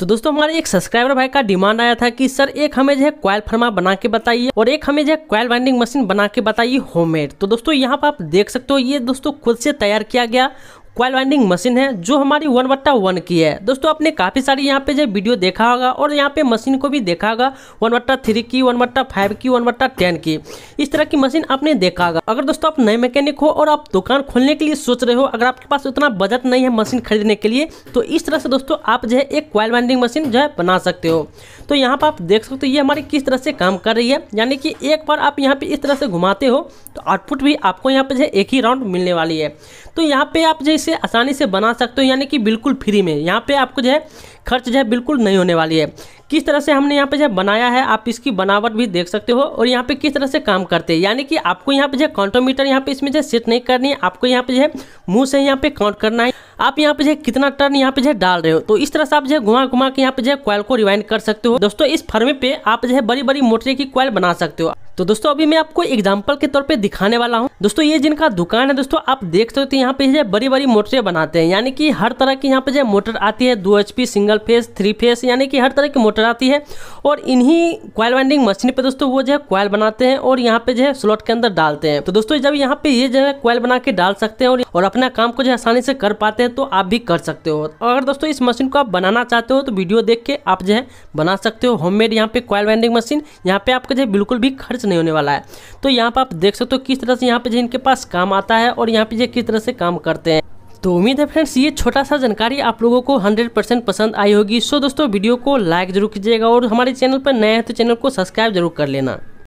तो दोस्तों हमारे एक सब्सक्राइबर भाई का डिमांड आया था कि सर एक हमें जो है क्वाइल फर्मा बना के बताइए और एक हमें जो है क्वाइल वाइंडिंग मशीन बना के बताइए होममेड तो दोस्तों यहाँ पर आप देख सकते हो ये दोस्तों खुद से तैयार किया गया क्वाइल वाइंडिंग मशीन है जो हमारी वन बट्टा वन की है दोस्तों आपने काफ़ी सारी यहाँ पे जो वीडियो देखा होगा और यहाँ पे मशीन को भी देखा होगा वन बट्टा थ्री की वन बट्टा फाइव की वन बट्टा टेन की इस तरह की मशीन आपने देखा होगा अगर दोस्तों आप नए मैकेनिक हो और आप दुकान खोलने के लिए सोच रहे हो अगर आपके पास उतना बजट नहीं है मशीन खरीदने के लिए तो इस तरह से दोस्तों आप जो है एक क्वाइल वाइंडिंग मशीन जो है बना सकते हो तो यहाँ पर आप देख सकते हो ये हमारी किस तरह से काम कर रही है यानी कि एक बार आप यहाँ पर इस तरह से घुमाते हो तो आउटपुट भी आपको यहाँ पर जो है एक ही राउंड मिलने वाली है तो यहाँ पर आप जो इसे आसानी से बना सकते हो यानी कि बिल्कुल फ्री में यहाँ पे आपको जो है खर्च जो है बिल्कुल नहीं होने वाली है किस तरह से हमने यहाँ पे जो बनाया है आप इसकी बनावट भी देख सकते हो और यहाँ पे किस तरह से काम करते हैं यानी कि आपको यहाँ पे जो काउंटोमीटर यहाँ पे इसमें जो सेट नहीं करनी है आपको यहाँ पे जो है मुंह से यहाँ पे काउंट करना है आप यहाँ पे जो कितना टर्न यहाँ पे जो डाल रहे हो तो इस तरह से आप जो है घुमा घुमा के यहाँ पे जो क्वाल को रिवाइंड कर सकते हो दोस्तों इस फर्मे पे आप जो है बड़ी बड़ी मोटरी की क्वाल बना सकते हो तो दोस्तों अभी मैं आपको एग्जाम्पल के तौर पे दिखाने वाला हूँ दोस्तों ये जिनका दुकान है दोस्तों आप देख सकते हो यहाँ पे बड़ी बड़ी मोटरें बनाते हैं यानी कि हर तरह की यहाँ पे जो मोटर आती है दो एच सिंगल फेस थ्री फेस यानी कि हर तरह की मोटर आती है और इन्हीं क्वाइल वाइंडिंग मशीन पे दोस्तों वो जो है क्वाइल बनाते हैं और यहाँ पे जो है स्लॉट के अंदर डालते हैं तो दोस्तों जब यहाँ पे ये जो है क्वाइल बना के डाल सकते हैं और अपना काम को जो आसानी से कर पाते हैं तो आप भी कर सकते हो अगर दोस्तों इस मशीन को आप बनाना चाहते हो तो वीडियो देख के आप जो है बना सकते हो होम यहाँ पे क्वाइल वाइंडिंग मशीन यहाँ पे आपको जो है बिल्कुल भी खर्च नहीं होने वाला है तो यहाँ पर आप देख सकते हो किस तरह से यहाँ पे जिनके पास काम आता है और यहाँ पे किस तरह से काम करते हैं तो उम्मीद है फ्रेंड्स ये छोटा सा जानकारी आप लोगों को 100% पसंद आई होगी सो दोस्तों वीडियो को लाइक जरूर कीजिएगा और हमारे चैनल पर नए हैं तो चैनल को सब्सक्राइब जरूर कर लेना